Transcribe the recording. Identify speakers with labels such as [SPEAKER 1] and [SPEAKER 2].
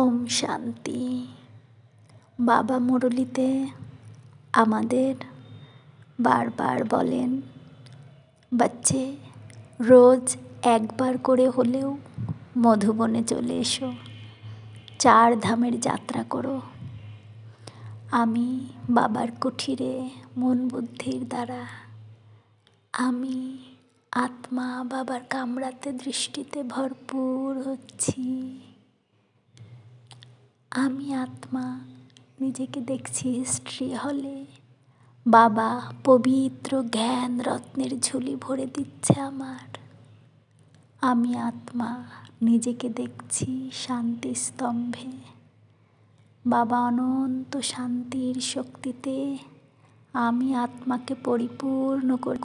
[SPEAKER 1] ওম শান্তি বাবা মুরলিতে আমাদের বারবার বলেন বাচ্চে রোজ একবার করে হলেও মধুবনে চলে এসো চার ধামের যাত্রা করো আমি বাবার কুঠিরে মন বুদ্ধির দ্বারা আমি আত্মা বাবার কামড়াতে দৃষ্টিতে ভরপুর হচ্ছি আমি আত্মা নিজেকে দেখছি হিস্ট্রি হলে বাবা পবিত্র জ্ঞান রত্নের ঝুলি ভরে দিচ্ছে আমার আমি আত্মা নিজেকে দেখছি শান্তি স্তম্ভে বাবা অনন্ত শান্তির শক্তিতে আমি আত্মাকে পরিপূর্ণ করি